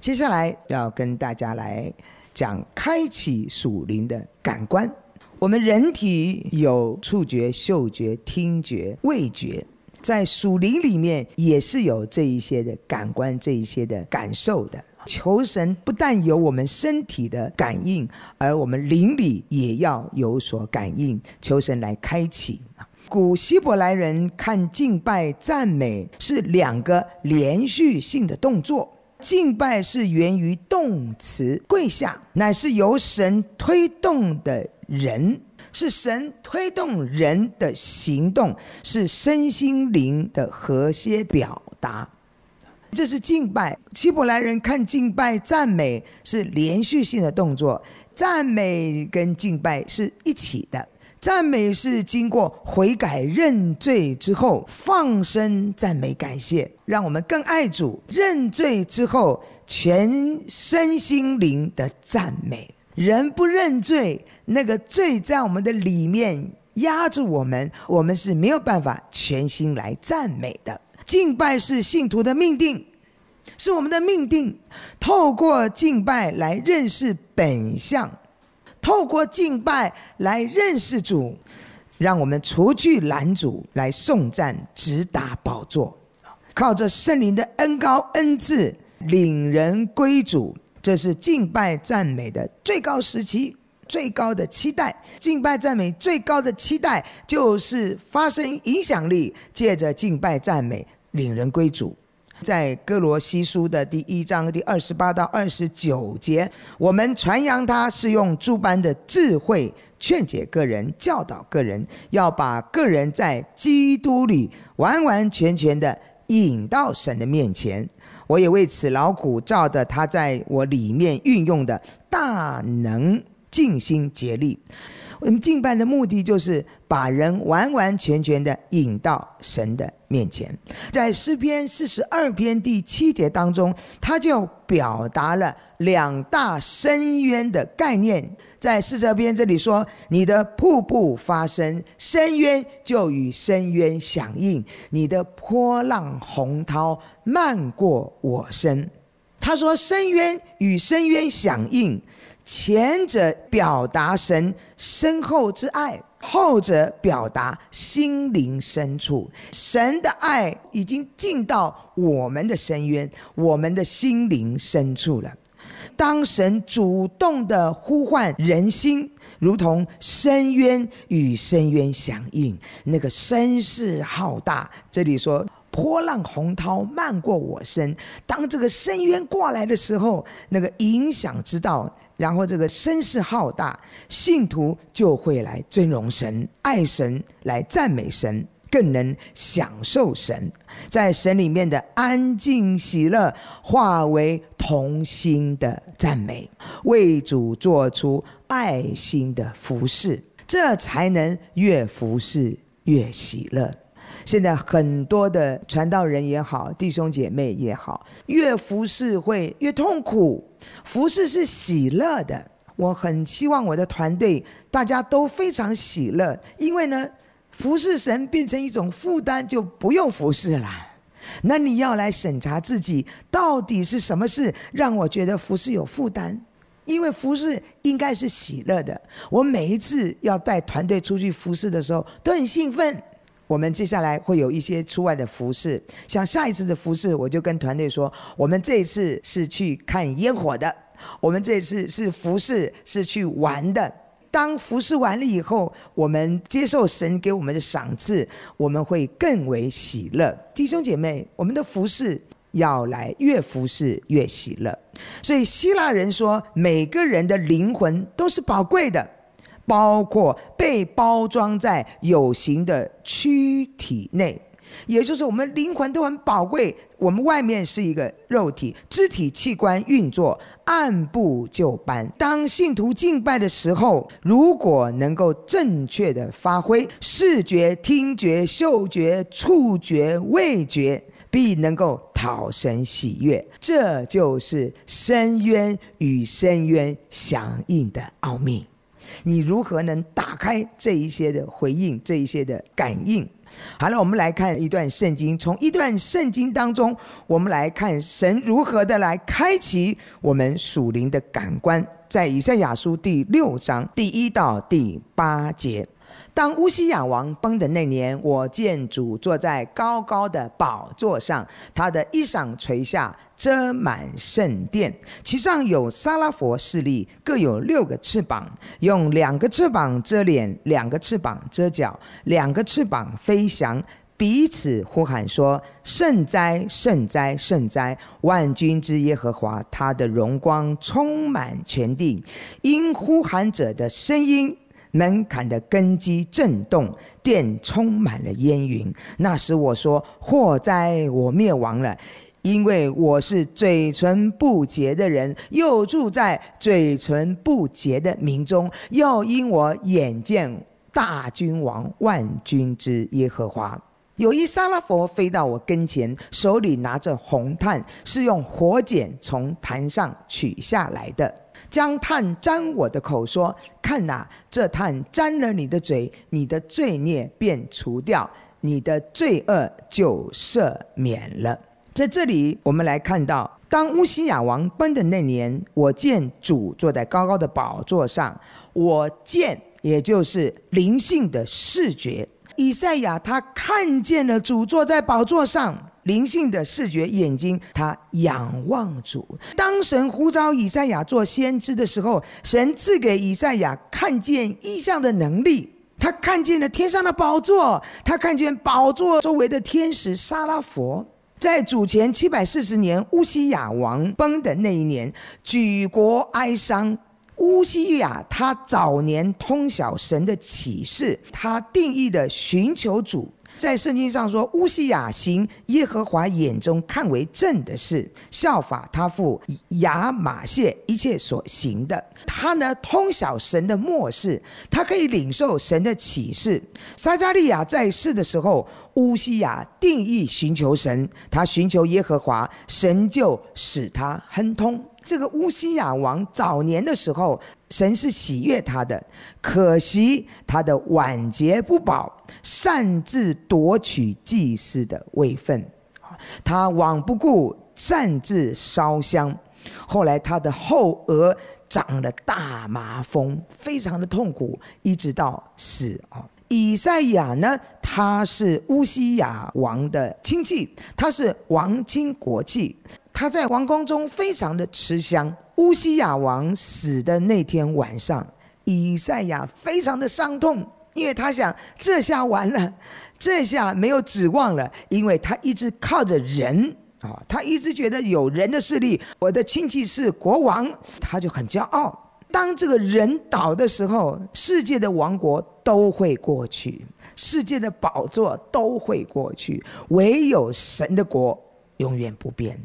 接下来要跟大家来讲，开启属灵的感官。我们人体有触觉、嗅觉、听觉、味觉，在属灵里面也是有这一些的感官，这一些的感受的。求神不但有我们身体的感应，而我们灵里也要有所感应，求神来开启。古希伯来人看敬拜赞美是两个连续性的动作。敬拜是源于动词，跪下乃是由神推动的人，是神推动人的行动，是身心灵的和谐表达。这是敬拜。希伯来人看敬拜赞美是连续性的动作，赞美跟敬拜是一起的。赞美是经过悔改认罪之后，放声赞美感谢，让我们更爱主。认罪之后，全身心灵的赞美。人不认罪，那个罪在我们的里面压住我们，我们是没有办法全心来赞美的。敬拜是信徒的命定，是我们的命定。透过敬拜来认识本相。透过敬拜来认识主，让我们除去拦阻，来送赞直达宝座。靠着圣灵的恩高恩赐，领人归主，这是敬拜赞美的最高时期，最高的期待。敬拜赞美最高的期待，就是发生影响力，借着敬拜赞美领人归主。在哥罗西书的第一章第二十八到二十九节，我们传扬他是用诸般的智慧劝解个人、教导个人，要把个人在基督里完完全全的引到神的面前。我也为此劳苦照的他在我里面运用的大能，尽心竭力。我们敬拜的目的就是把人完完全全的引到神的面前。在诗篇四十二篇第七节当中，他就表达了两大深渊的概念。在四十二篇这里说：“你的瀑布发生，深渊就与深渊响应；你的波浪洪涛漫过我身。”他说：“深渊与深渊响应。”前者表达神深厚之爱，后者表达心灵深处神的爱已经进到我们的深渊，我们的心灵深处了。当神主动的呼唤人心，如同深渊与深渊相应，那个声势浩大。这里说波浪洪涛漫过我身，当这个深渊过来的时候，那个影响之道。然后这个声势浩大，信徒就会来尊荣神、爱神、来赞美神，更能享受神在神里面的安静喜乐，化为同心的赞美，为主做出爱心的服侍，这才能越服侍越喜乐。现在很多的传道人也好，弟兄姐妹也好，越服侍会越痛苦。服侍是喜乐的，我很希望我的团队大家都非常喜乐。因为呢，服侍神变成一种负担，就不用服侍了。那你要来审查自己，到底是什么事让我觉得服侍有负担？因为服侍应该是喜乐的。我每一次要带团队出去服侍的时候，都很兴奋。我们接下来会有一些出外的服饰，像下一次的服饰，我就跟团队说，我们这一次是去看烟火的，我们这次是服饰是去玩的。当服饰完了以后，我们接受神给我们的赏赐，我们会更为喜乐。弟兄姐妹，我们的服饰要来越服饰越喜乐。所以希腊人说，每个人的灵魂都是宝贵的。包括被包装在有形的躯体内，也就是我们灵魂都很宝贵。我们外面是一个肉体，肢体器官运作按部就班。当信徒敬拜的时候，如果能够正确的发挥视觉、听觉、嗅觉、触觉、味觉，必能够讨神喜悦。这就是深渊与深渊相应的奥秘。你如何能打开这一些的回应，这一些的感应？好了，我们来看一段圣经，从一段圣经当中，我们来看神如何的来开启我们属灵的感官，在以赛亚书第六章第一到第八节。当乌西雅王崩的那年，我见主坐在高高的宝座上，他的衣裳垂下，遮满圣殿。其上有沙拉佛势立，各有六个翅膀，用两个翅膀遮脸，两个翅膀遮脚，两个翅膀飞翔，彼此呼喊说：“圣哉，圣哉，圣哉！万军之耶和华，他的荣光充满全地。”因呼喊者的声音。门槛的根基震动，殿充满了烟云。那时我说：祸灾，我灭亡了，因为我是嘴唇不洁的人，又住在嘴唇不洁的民中。又因我眼见大君王万军之耶和华。有一沙拉佛飞到我跟前，手里拿着红炭，是用火剪从坛上取下来的。将炭沾我的口，说：“看哪，这炭沾了你的嘴，你的罪孽便除掉，你的罪恶就赦免了。”在这里，我们来看到，当乌西雅王崩的那年，我见主坐在高高的宝座上。我见，也就是灵性的视觉，以赛亚他看见了主坐在宝座上。灵性的视觉眼睛，他仰望主。当神呼召以赛亚做先知的时候，神赐给以赛亚看见异象的能力。他看见了天上的宝座，他看见宝座周围的天使。沙拉佛在主前七百四十年乌西雅王崩的那一年，举国哀伤。乌西雅他早年通晓神的启示，他定义的寻求主。在圣经上说，乌西亚行耶和华眼中看为正的事，效法他父亚玛谢一切所行的。他呢，通晓神的末世，他可以领受神的启示。撒加利亚在世的时候，乌西亚定义寻求神，他寻求耶和华，神就使他亨通。这个乌西雅王早年的时候，神是喜悦他的，可惜他的晚节不保，擅自夺取祭司的位分，他罔不顾擅自烧香，后来他的后额长了大麻风，非常的痛苦，一直到死啊。以赛亚呢，他是乌西雅王的亲戚，他是王亲国戚。他在王宫中非常的吃香。乌西亚王死的那天晚上，以赛亚非常的伤痛，因为他想这下完了，这下没有指望了，因为他一直靠着人啊，他一直觉得有人的势力，我的亲戚是国王，他就很骄傲。当这个人倒的时候，世界的王国都会过去，世界的宝座都会过去，唯有神的国。永远不变。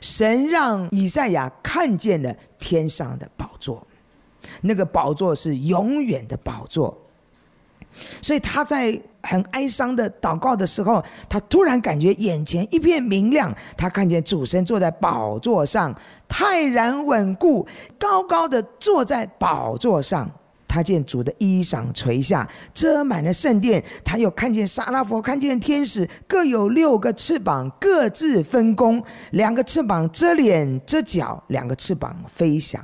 神让以赛亚看见了天上的宝座，那个宝座是永远的宝座。所以他在很哀伤的祷告的时候，他突然感觉眼前一片明亮，他看见主神坐在宝座上，泰然稳固，高高的坐在宝座上。他见主的衣裳垂下，遮满了圣殿。他又看见沙拉弗，看见天使，各有六个翅膀，各自分工：两个翅膀遮脸遮脚，两个翅膀飞翔。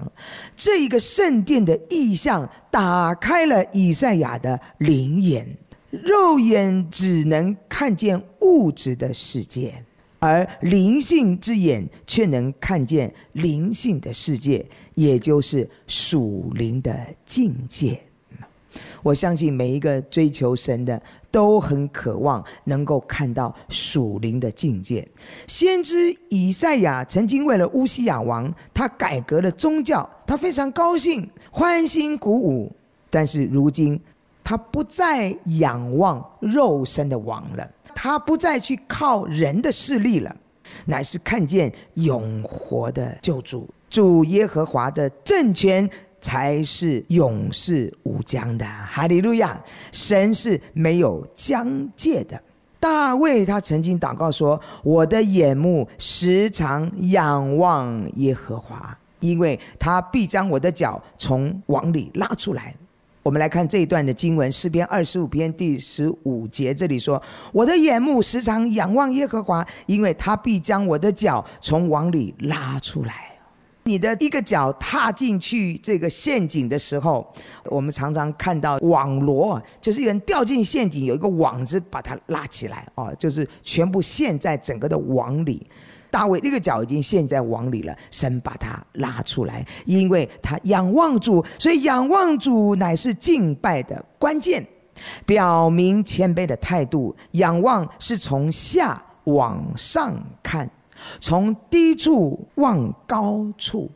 这一个圣殿的意象打开了以赛亚的灵眼。肉眼只能看见物质的世界，而灵性之眼却能看见灵性的世界。也就是属灵的境界。我相信每一个追求神的都很渴望能够看到属灵的境界。先知以赛亚曾经为了乌西亚王，他改革了宗教，他非常高兴，欢欣鼓舞。但是如今，他不再仰望肉身的王了，他不再去靠人的势力了，乃是看见永活的救主。主耶和华的政权才是永世无疆的，哈利路亚！神是没有疆界的。大卫他曾经祷告说：“我的眼目时常仰望耶和华，因为他必将我的脚从网里拉出来。”我们来看这一段的经文，《诗篇》二十五篇第十五节，这里说：“我的眼目时常仰望耶和华，因为他必将我的脚从网里拉出来。”你的一个脚踏进去这个陷阱的时候，我们常常看到网罗，就是有人掉进陷阱，有一个网子把它拉起来，啊，就是全部陷在整个的网里。大卫那个脚已经陷在网里了，神把他拉出来，因为他仰望主，所以仰望主乃是敬拜的关键，表明谦卑的态度。仰望是从下往上看。从低处望高处，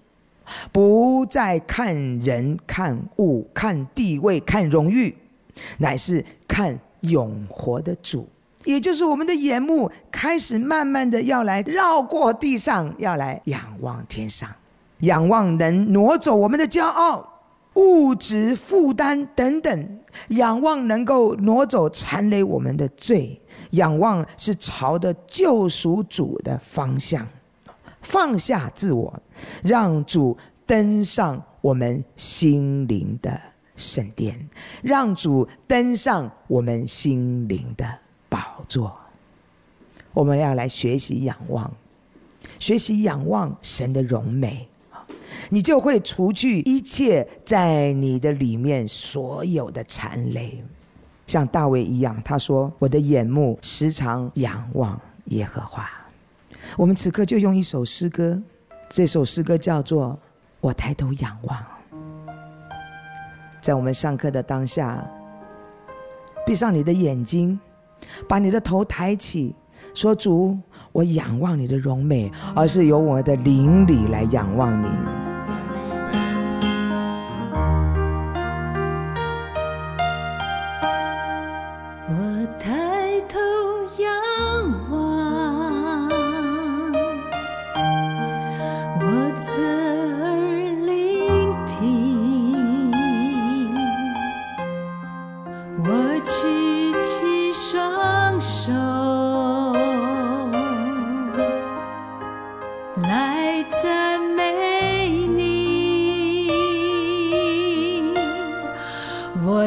不再看人、看物、看地位、看荣誉，乃是看永活的主。也就是我们的眼目开始慢慢的要来绕过地上，要来仰望天上，仰望能挪走我们的骄傲、物质负担等等，仰望能够挪走缠累我们的罪。仰望是朝着救赎主的方向，放下自我，让主登上我们心灵的圣殿，让主登上我们心灵的宝座。我们要来学习仰望，学习仰望神的荣美，你就会除去一切在你的里面所有的残累。像大卫一样，他说：“我的眼目时常仰望耶和华。”我们此刻就用一首诗歌，这首诗歌叫做《我抬头仰望》。在我们上课的当下，闭上你的眼睛，把你的头抬起，说：“主，我仰望你的容美，而是由我的灵里来仰望你。”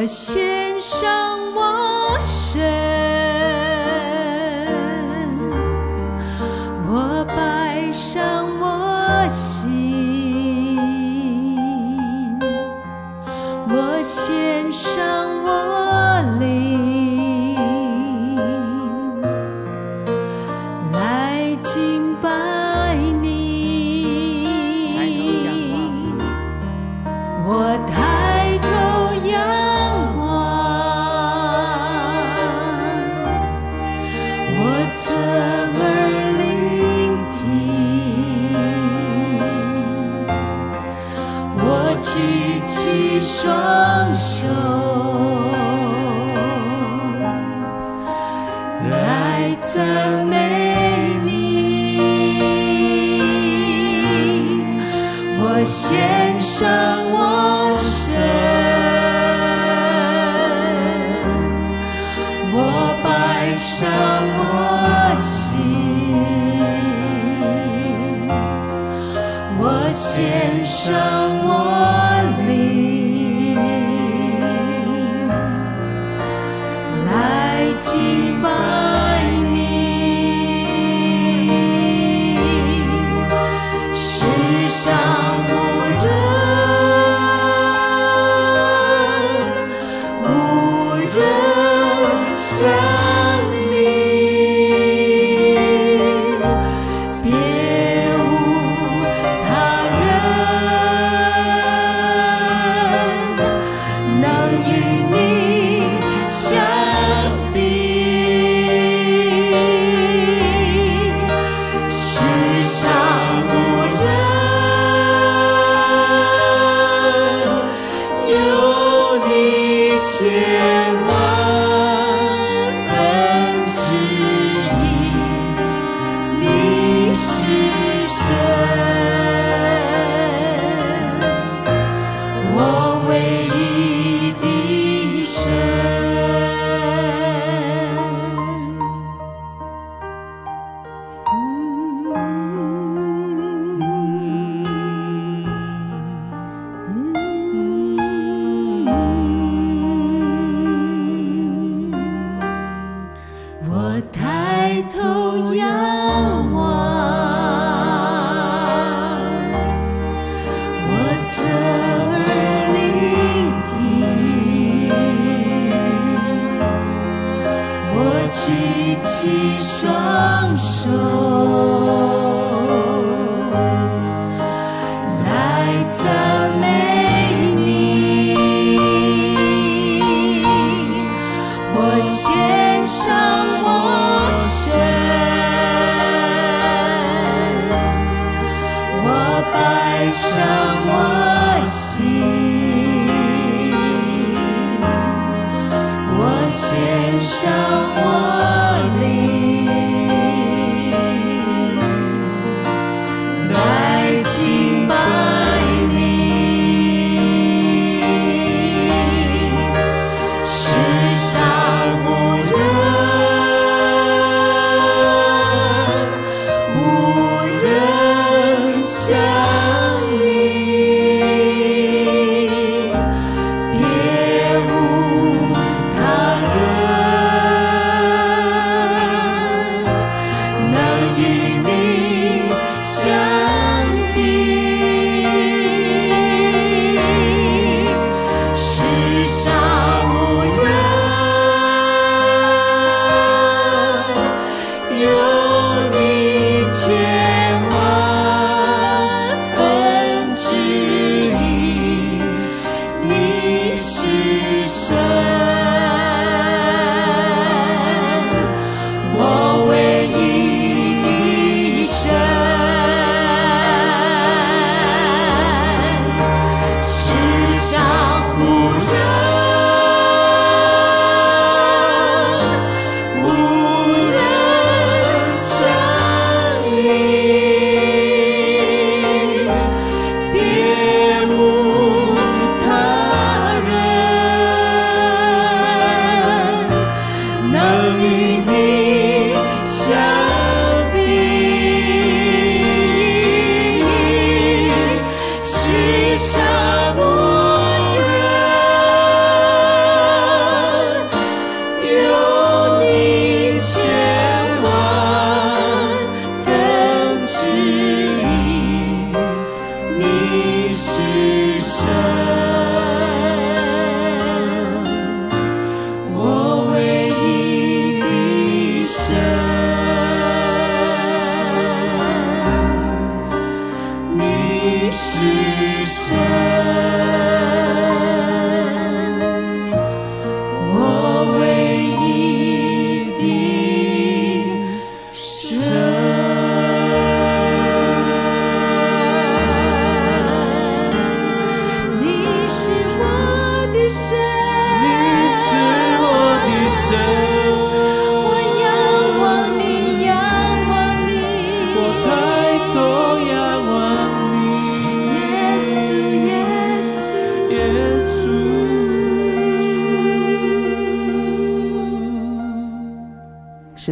献上。千山我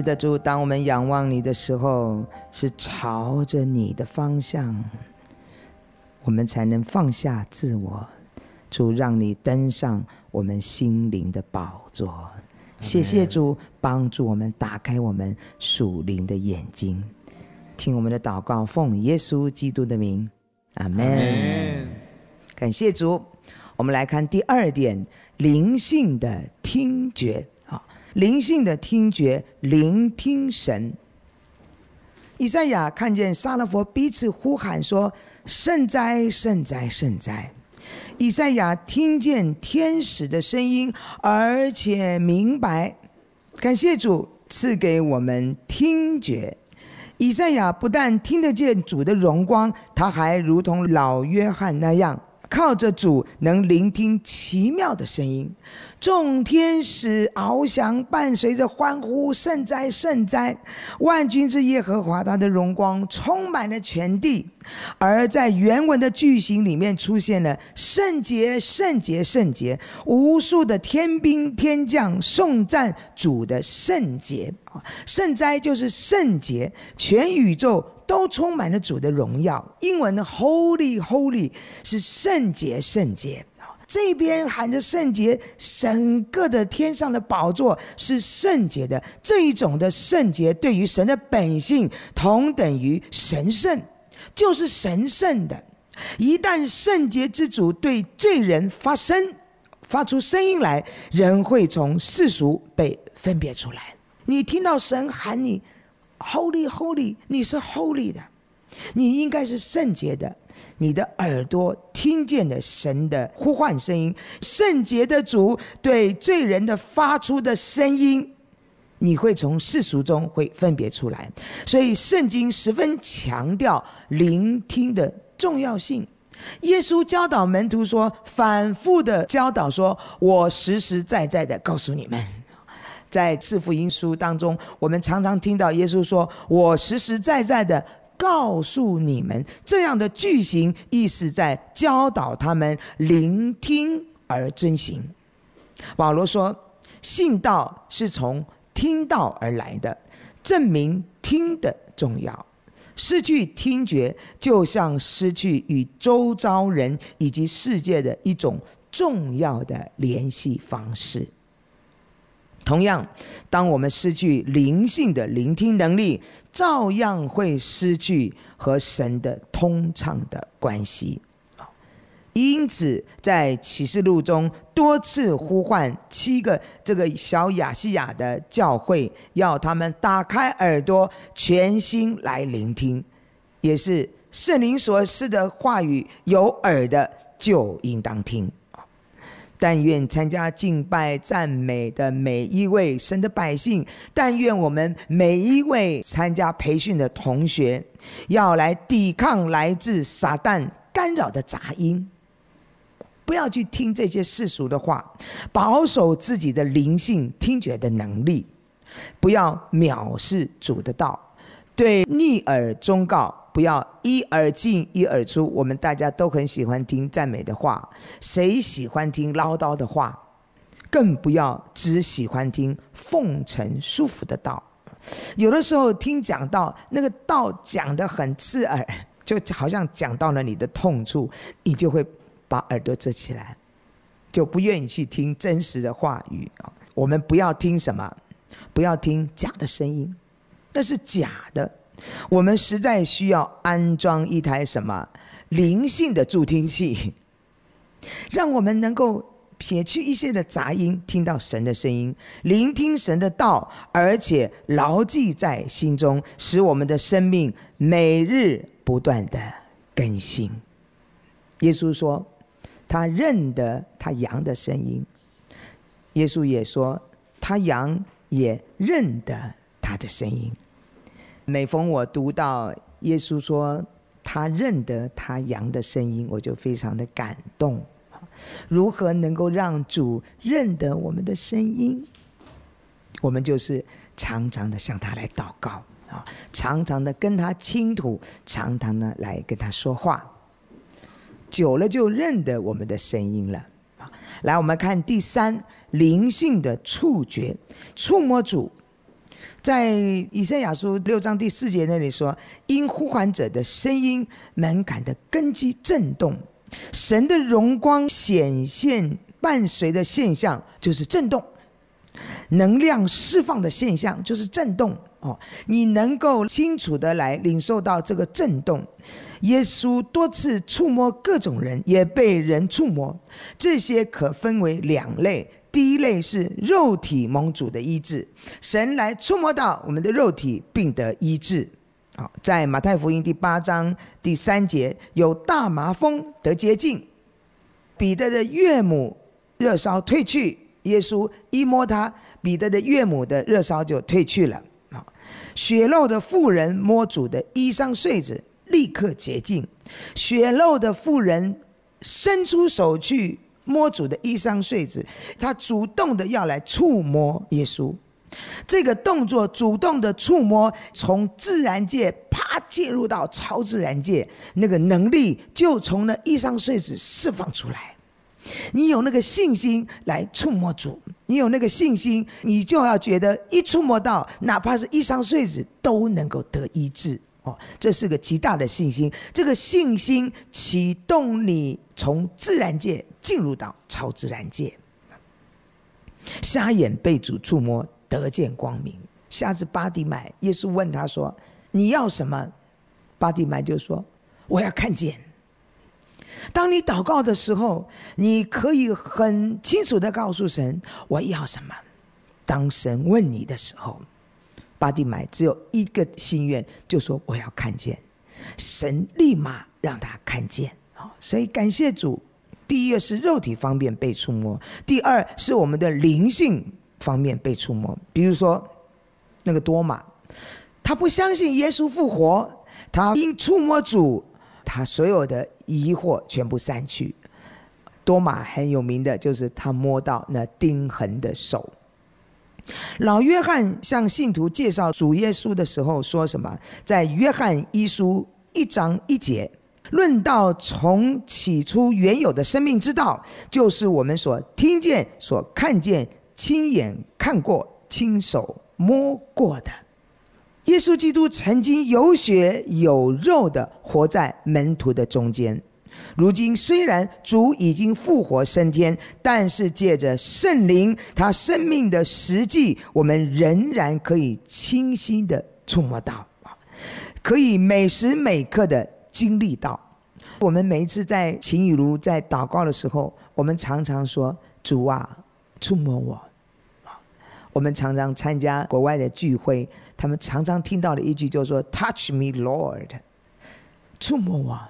的主，当我们仰望你的时候，是朝着你的方向，我们才能放下自我。主，让你登上我们心灵的宝座。谢谢主，帮助我们打开我们属灵的眼睛，听我们的祷告，奉耶稣基督的名，阿门。感谢主，我们来看第二点：灵性的听觉。灵性的听觉，聆听神。以赛亚看见撒拉佛彼此呼喊说：“圣哉，圣哉，圣哉！”以赛亚听见天使的声音，而且明白。感谢主赐给我们听觉。以赛亚不但听得见主的荣光，他还如同老约翰那样。靠着主能聆听奇妙的声音，众天使翱翔，伴随着欢呼，圣哉圣哉，万军之耶和华，他的荣光充满了全地。而在原文的句型里面出现了圣洁圣洁圣洁，无数的天兵天将颂赞主的圣洁啊，圣哉就是圣洁，全宇宙。都充满了主的荣耀。英文 “Holy, 的 Holy” 是圣洁，圣洁这边喊着圣洁，整个的天上的宝座是圣洁的。这一种的圣洁，对于神的本性同等于神圣，就是神圣的。一旦圣洁之主对罪人发声，发出声音来，人会从世俗被分别出来。你听到神喊你。Holy, Holy, 你是 Holy 的，你应该是圣洁的。你的耳朵听见了神的呼唤声音，圣洁的主对罪人的发出的声音，你会从世俗中会分别出来。所以圣经十分强调聆听的重要性。耶稣教导门徒说，反复的教导说，我实实在在的告诉你们。在赐福耶书当中，我们常常听到耶稣说：“我实实在在的告诉你们。”这样的句型意思在教导他们聆听而遵行。保罗说：“信道是从听道而来的，证明听的重要。失去听觉，就像失去与周遭人以及世界的一种重要的联系方式。”同样，当我们失去灵性的聆听能力，照样会失去和神的通畅的关系。因此在启示录中多次呼唤七个这个小雅西亚的教会，要他们打开耳朵，全心来聆听，也是圣灵所示的话语，有耳的就应当听。但愿参加敬拜赞美的每一位神的百姓，但愿我们每一位参加培训的同学，要来抵抗来自撒旦干扰的杂音，不要去听这些世俗的话，保守自己的灵性听觉的能力，不要藐视主的道，对逆耳忠告。不要一耳进一耳出，我们大家都很喜欢听赞美的话，谁喜欢听唠叨的话？更不要只喜欢听奉承舒服的道。有的时候听讲道，那个道讲得很刺耳，就好像讲到了你的痛处，你就会把耳朵遮起来，就不愿意去听真实的话语啊。我们不要听什么，不要听假的声音，那是假的。我们实在需要安装一台什么灵性的助听器，让我们能够撇去一些的杂音，听到神的声音，聆听神的道，而且牢记在心中，使我们的生命每日不断的更新。耶稣说，他认得他羊的声音；耶稣也说，他羊也认得他的声音。每逢我读到耶稣说他认得他羊的声音，我就非常的感动。如何能够让主认得我们的声音？我们就是常常的向他来祷告啊，常常的跟他倾吐，常常呢来跟他说话，久了就认得我们的声音了。来，我们看第三灵性的触觉，触摸主。在以赛亚书六章第四节那里说：“因呼唤者的声音门感的根基震动，神的荣光显现伴随的现象就是震动，能量释放的现象就是震动。”哦，你能够清楚的来领受到这个震动。耶稣多次触摸各种人，也被人触摸，这些可分为两类。第一类是肉体蒙主的医治，神来触摸到我们的肉体，并得医治。好，在马太福音第八章第三节，有大麻风得洁净，彼得的岳母热烧退去，耶稣一摸他，彼得的岳母的热烧就退去了。好，血肉的妇人摸主的衣裳穗子，立刻洁净；血肉的妇人伸出手去。摸主的衣裳碎子，他主动的要来触摸耶稣。这个动作，主动的触摸，从自然界啪进入到超自然界，那个能力就从那衣裳碎子释放出来。你有那个信心来触摸主，你有那个信心，你就要觉得一触摸到，哪怕是衣裳碎子，都能够得医治。哦，这是个极大的信心。这个信心启动你从自然界进入到超自然界。瞎眼被主触摸，得见光明。下子巴蒂买，耶稣问他说：“你要什么？”巴蒂买就说：“我要看见。”当你祷告的时候，你可以很清楚的告诉神：“我要什么。”当神问你的时候。巴蒂买只有一个心愿，就说我要看见，神立马让他看见。所以感谢主，第一个是肉体方面被触摸，第二是我们的灵性方面被触摸。比如说，那个多玛，他不相信耶稣复活，他因触摸主，他所有的疑惑全部散去。多玛很有名的就是他摸到那钉痕的手。老约翰向信徒介绍主耶稣的时候说什么？在约翰一书一章一节，论道从起初原有的生命之道，就是我们所听见、所看见、亲眼看过、亲手摸过的。耶稣基督曾经有血有肉的活在门徒的中间。如今虽然主已经复活升天，但是借着圣灵，他生命的实际，我们仍然可以清晰的触摸到啊，可以每时每刻的经历到。我们每一次在秦雨如在祷告的时候，我们常常说主啊，触摸我我们常常参加国外的聚会，他们常常听到的一句就是说 Touch me, Lord，触摸我。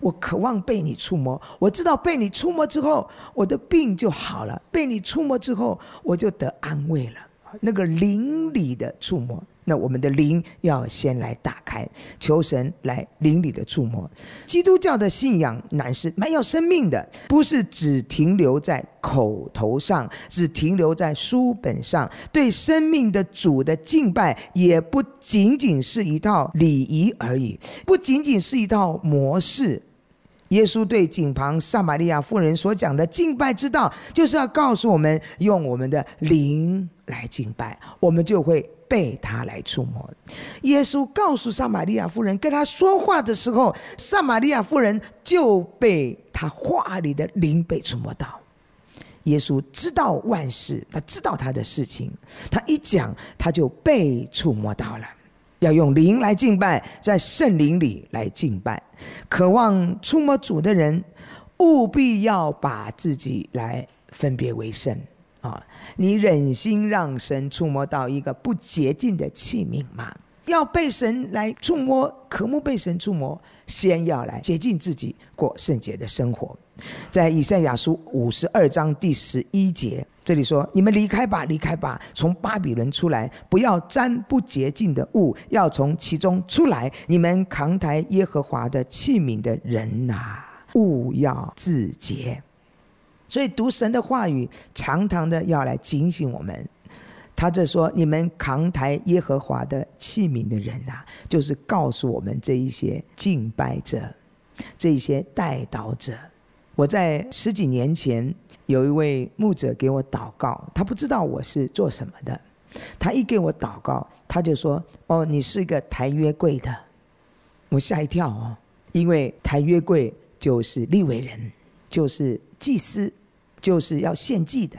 我渴望被你触摸，我知道被你触摸之后，我的病就好了；被你触摸之后，我就得安慰了。那个灵里的触摸，那我们的灵要先来打开，求神来灵里的触摸。基督教的信仰乃是蛮有生命的，不是只停留在口头上，只停留在书本上。对生命的主的敬拜，也不仅仅是一套礼仪而已，不仅仅是一套模式。耶稣对井旁撒玛利亚妇人所讲的敬拜之道，就是要告诉我们，用我们的灵来敬拜，我们就会被他来触摸。耶稣告诉撒玛利亚妇人跟他说话的时候，撒玛利亚妇人就被他话里的灵被触摸到。耶稣知道万事，他知道他的事情，他一讲，他就被触摸到了。要用灵来敬拜，在圣灵里来敬拜。渴望触摸主的人，务必要把自己来分别为圣。啊，你忍心让神触摸到一个不洁净的器皿吗？要被神来触摸，渴慕被神触摸，先要来洁净自己，过圣洁的生活。在以赛亚书五十二章第十一节，这里说：“你们离开吧，离开吧，从巴比伦出来，不要沾不洁净的物，要从其中出来。你们扛抬耶和华的器皿的人呐，勿要自洁。”所以读神的话语，常常的要来警醒我们。他这说：“你们扛抬耶和华的器皿的人啊，就是告诉我们这一些敬拜者，这些代祷者。”我在十几年前有一位牧者给我祷告，他不知道我是做什么的，他一给我祷告，他就说：“哦，你是一个抬约柜的。”我吓一跳哦，因为抬约柜就是立伟人，就是祭司，就是要献祭的。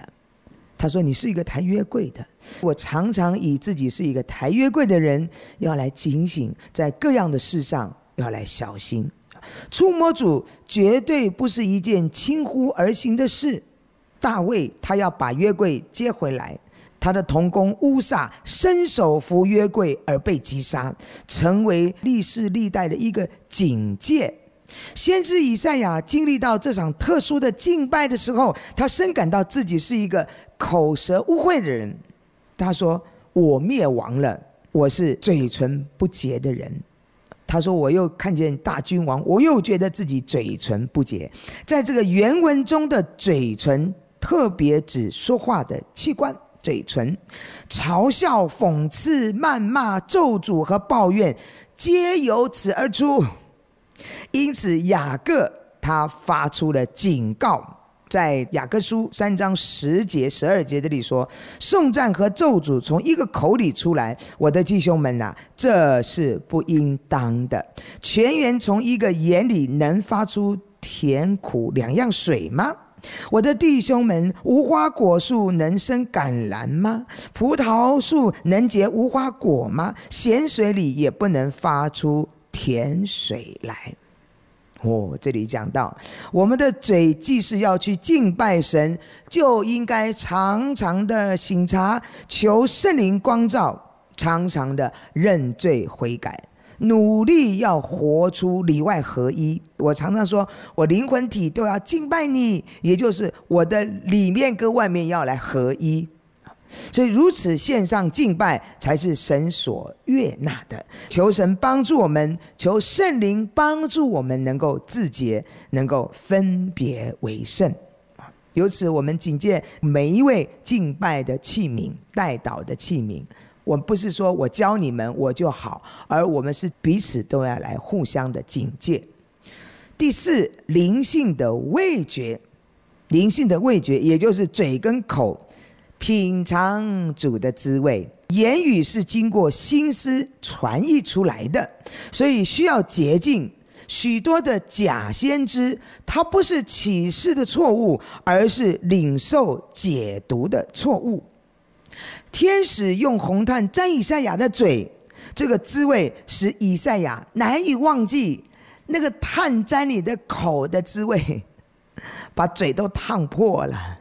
他说：“你是一个抬约柜的。”我常常以自己是一个抬约柜的人，要来警醒，在各样的事上要来小心。触摸主绝对不是一件轻忽而行的事。大卫他要把约柜接回来，他的同工乌萨伸手扶约柜而被击杀，成为历世历代的一个警戒。先知以赛亚经历到这场特殊的敬拜的时候，他深感到自己是一个口舌污秽的人。他说：“我灭亡了，我是嘴唇不洁的人。”他说：“我又看见大君王，我又觉得自己嘴唇不洁。在这个原文中的嘴唇，特别指说话的器官——嘴唇。嘲笑、讽刺、谩骂、咒诅和抱怨，皆由此而出。因此，雅各他发出了警告。”在雅各书三章十节十二节这里说：“颂赞和咒诅从一个口里出来，我的弟兄们呐，这是不应当的。全员从一个眼里能发出甜苦两样水吗？我的弟兄们，无花果树能生橄榄吗？葡萄树能结无花果吗？咸水里也不能发出甜水来。”我这里讲到，我们的嘴既是要去敬拜神，就应该常常的醒察，求圣灵光照，常常的认罪悔改，努力要活出里外合一。我常常说，我灵魂体都要敬拜你，也就是我的里面跟外面要来合一。所以如此献上敬拜，才是神所悦纳的。求神帮助我们，求圣灵帮助我们，能够自洁，能够分别为圣。由此我们警戒每一位敬拜的器皿、代祷的器皿。我不是说我教你们我就好，而我们是彼此都要来互相的警戒。第四，灵性的味觉，灵性的味觉，也就是嘴跟口。品尝主的滋味，言语是经过心思传译出来的，所以需要洁净。许多的假先知，他不是启示的错误，而是领受解读的错误。天使用红炭沾以赛亚的嘴，这个滋味使以赛亚难以忘记。那个炭沾你的口的滋味，把嘴都烫破了。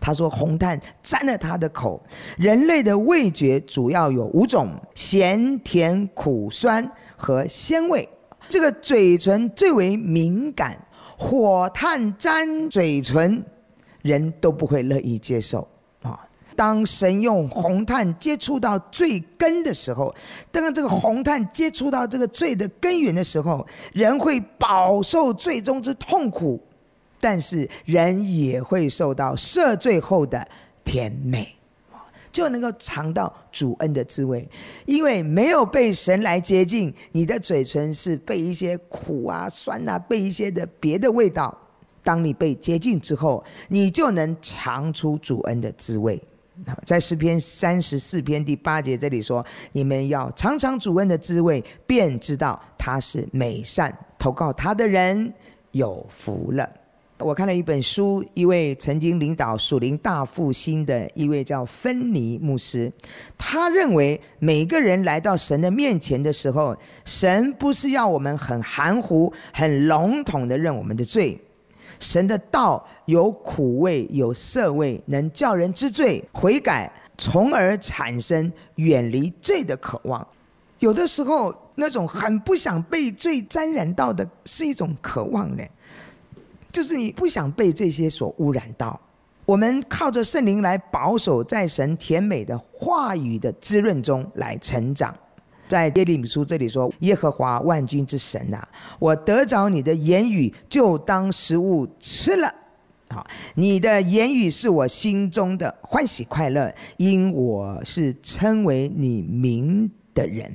他说：“红炭沾了他的口。人类的味觉主要有五种：咸、甜、苦、酸和鲜味。这个嘴唇最为敏感。火炭沾嘴唇，人都不会乐意接受啊。当神用红炭接触到最根的时候，当这个红炭接触到这个罪的根源的时候，人会饱受最终之痛苦。”但是人也会受到赦罪后的甜美，就能够尝到主恩的滋味。因为没有被神来接近，你的嘴唇是被一些苦啊、酸啊、被一些的别的味道。当你被接近之后，你就能尝出主恩的滋味。在诗篇三十四篇第八节这里说：你们要尝尝主恩的滋味，便知道他是美善，投靠他的人有福了。我看了一本书，一位曾经领导属灵大复兴的一位叫芬尼牧师，他认为每个人来到神的面前的时候，神不是要我们很含糊、很笼统的认我们的罪，神的道有苦味、有涩味，能叫人知罪悔改，从而产生远离罪的渴望。有的时候，那种很不想被罪沾染到的，是一种渴望呢。就是你不想被这些所污染到，我们靠着圣灵来保守，在神甜美的话语的滋润中来成长。在耶利米书这里说：“耶和华万军之神啊，我得着你的言语，就当食物吃了。好，你的言语是我心中的欢喜快乐，因我是称为你名的人。”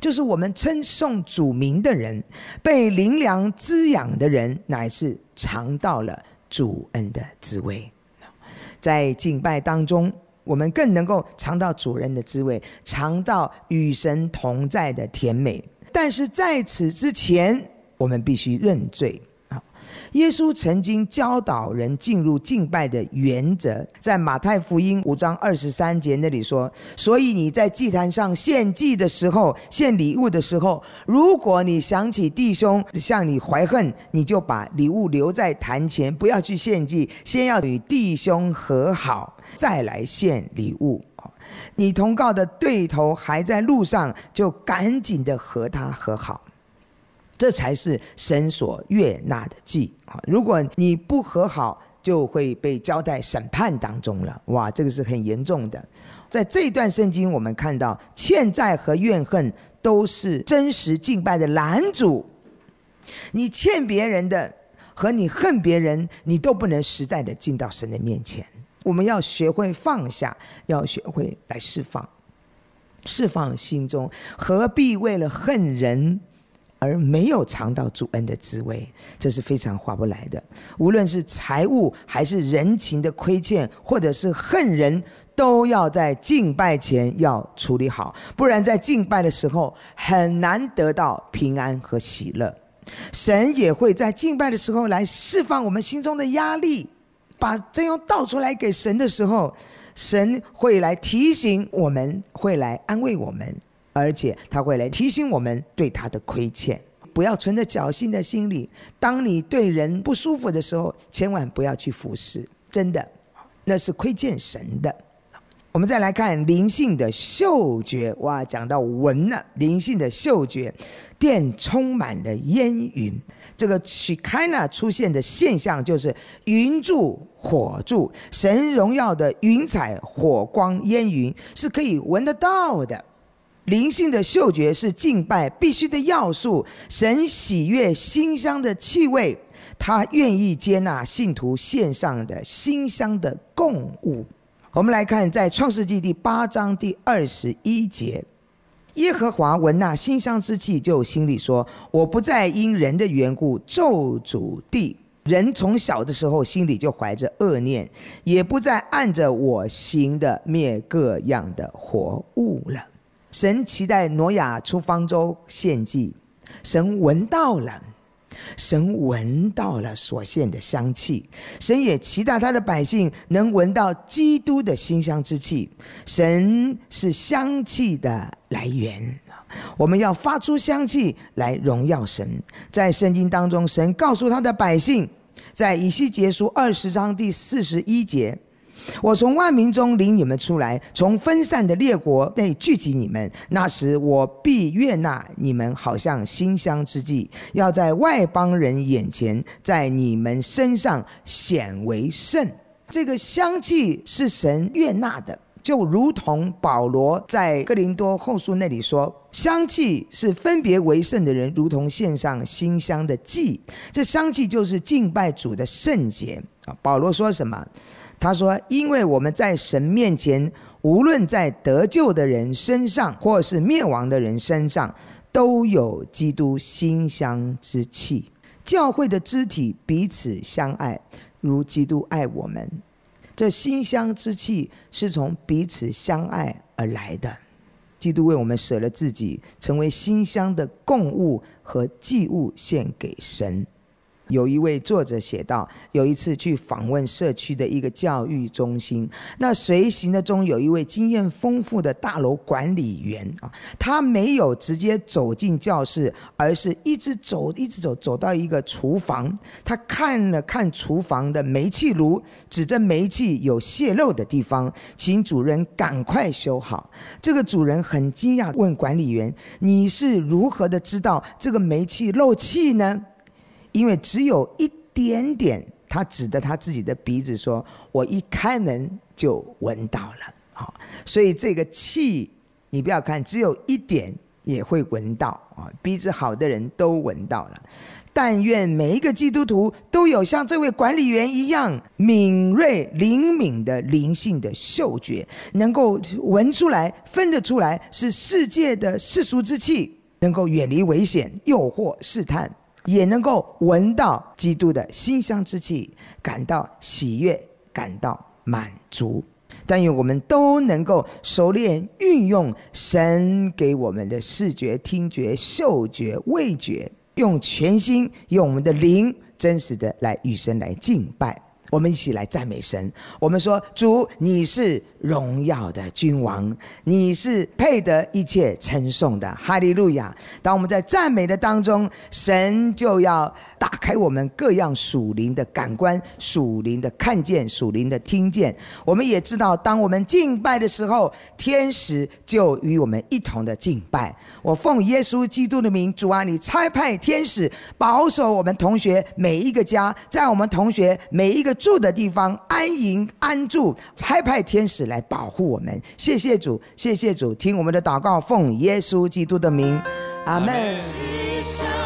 就是我们称颂主名的人，被灵粮滋养的人，乃是尝到了主恩的滋味。在敬拜当中，我们更能够尝到主人的滋味，尝到与神同在的甜美。但是在此之前，我们必须认罪。耶稣曾经教导人进入敬拜的原则，在马太福音五章二十三节那里说：“所以你在祭坛上献祭的时候，献礼物的时候，如果你想起弟兄向你怀恨，你就把礼物留在坛前，不要去献祭，先要与弟兄和好，再来献礼物。你同告的对头还在路上，就赶紧的和他和好。”这才是神所悦纳的祭啊！如果你不和好，就会被交代审判当中了。哇，这个是很严重的。在这一段圣经，我们看到欠债和怨恨都是真实敬拜的拦阻。你欠别人的和你恨别人，你都不能实在的进到神的面前。我们要学会放下，要学会来释放，释放心中，何必为了恨人？而没有尝到主恩的滋味，这是非常划不来的。无论是财物还是人情的亏欠，或者是恨人，都要在敬拜前要处理好，不然在敬拜的时候很难得到平安和喜乐。神也会在敬拜的时候来释放我们心中的压力，把真用倒出来给神的时候，神会来提醒我们，会来安慰我们。而且他会来提醒我们对他的亏欠，不要存着侥幸的心理。当你对人不舒服的时候，千万不要去服侍，真的，那是亏欠神的。我们再来看灵性的嗅觉，哇，讲到闻了，灵性的嗅觉，电充满了烟云。这个 i 开呢出现的现象就是云柱、火柱，神荣耀的云彩、火光、烟云是可以闻得到的。灵性的嗅觉是敬拜必须的要素。神喜悦馨香的气味，他愿意接纳信徒献上的馨香的供物。我们来看，在创世纪第八章第二十一节，耶和华闻那馨香之气，就心里说：“我不再因人的缘故咒诅地。人从小的时候心里就怀着恶念，也不再按着我行的灭各样的活物了。”神期待挪亚出方舟献祭，神闻到了，神闻到了所献的香气，神也期待他的百姓能闻到基督的馨香之气。神是香气的来源，我们要发出香气来荣耀神。在圣经当中，神告诉他的百姓，在以西结书二十章第四十一节。我从万民中领你们出来，从分散的列国内聚集你们。那时我必悦纳你们，好像馨香之际，要在外邦人眼前，在你们身上显为圣。这个香气是神悦纳的，就如同保罗在哥林多后书那里说：“香气是分别为圣的人，如同献上馨香的祭。”这香气就是敬拜主的圣洁啊！保罗说什么？他说：“因为我们在神面前，无论在得救的人身上，或是灭亡的人身上，都有基督馨香之气。教会的肢体彼此相爱，如基督爱我们。这馨香之气是从彼此相爱而来的。基督为我们舍了自己，成为馨香的供物和祭物献给神。”有一位作者写道：有一次去访问社区的一个教育中心，那随行的中有一位经验丰富的大楼管理员啊，他没有直接走进教室，而是一直走，一直走，走到一个厨房。他看了看厨房的煤气炉，指着煤气有泄漏的地方，请主任赶快修好。这个主人很惊讶，问管理员：“你是如何的知道这个煤气漏气呢？”因为只有一点点，他指着他自己的鼻子说：“我一开门就闻到了。”好，所以这个气你不要看，只有一点也会闻到啊。鼻子好的人都闻到了。但愿每一个基督徒都有像这位管理员一样敏锐灵敏的灵性的嗅觉，能够闻出来、分得出来是世界的世俗之气，能够远离危险、诱惑、试探。也能够闻到基督的馨香之气，感到喜悦，感到满足。但愿我们都能够熟练运用神给我们的视觉、听觉、嗅觉、味觉，用全心，用我们的灵，真实的来与神来敬拜。我们一起来赞美神。我们说：“主，你是荣耀的君王，你是配得一切称颂的。”哈利路亚！当我们在赞美的当中，神就要打开我们各样属灵的感官、属灵的看见、属灵的听见。我们也知道，当我们敬拜的时候，天使就与我们一同的敬拜。我奉耶稣基督的名，主啊，你差派天使保守我们同学每一个家，在我们同学每一个。住的地方安营安住，差派天使来保护我们。谢谢主，谢谢主，听我们的祷告，奉耶稣基督的名，阿门。